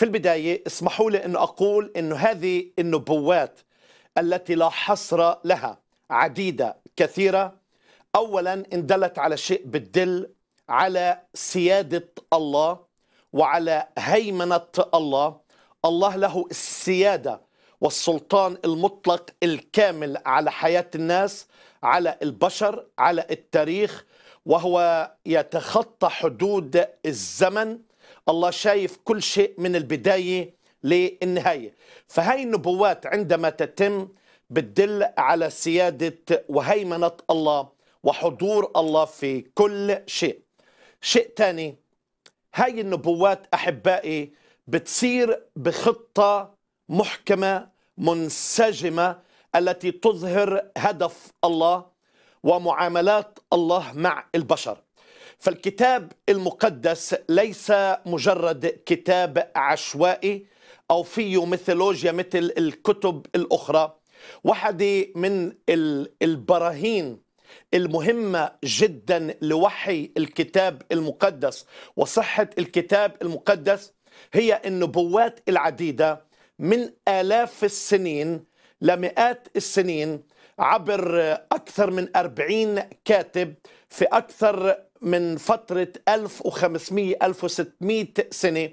في البداية اسمحوا لي أن أقول أن هذه النبوات التي لا حصر لها عديدة كثيرة أولا إن دلت على شيء بتدل على سيادة الله وعلى هيمنة الله الله له السيادة والسلطان المطلق الكامل على حياة الناس على البشر على التاريخ وهو يتخطى حدود الزمن الله شايف كل شيء من البداية للنهاية فهي النبوات عندما تتم بتدل على سيادة وهيمنة الله وحضور الله في كل شيء شيء ثاني هاي النبوات أحبائي بتصير بخطة محكمة منسجمة التي تظهر هدف الله ومعاملات الله مع البشر فالكتاب المقدس ليس مجرد كتاب عشوائي أو فيه ميثولوجيا مثل الكتب الأخرى واحدة من البراهين المهمة جدا لوحي الكتاب المقدس وصحة الكتاب المقدس هي النبوات العديدة من آلاف السنين لمئات السنين عبر أكثر من أربعين كاتب في أكثر من فترة 1500 1600 سنة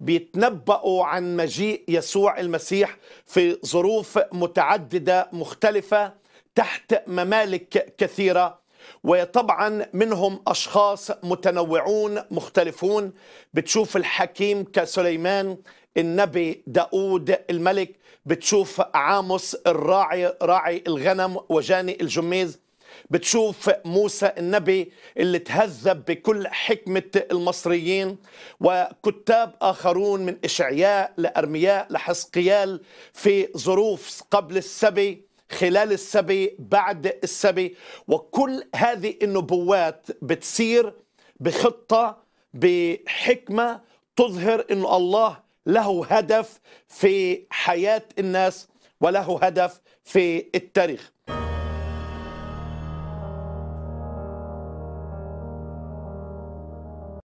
بيتنبأوا عن مجيء يسوع المسيح في ظروف متعددة مختلفة تحت ممالك كثيرة وطبعا منهم أشخاص متنوعون مختلفون بتشوف الحكيم كسليمان النبي داود الملك بتشوف عاموس الراعي راعي الغنم وجاني الجميز بتشوف موسى النبي اللي تهذب بكل حكمة المصريين وكتاب آخرون من إشعياء لأرمياء لحسقيال في ظروف قبل السبي خلال السبي بعد السبي وكل هذه النبوات بتصير بخطة بحكمة تظهر أن الله له هدف في حياة الناس وله هدف في التاريخ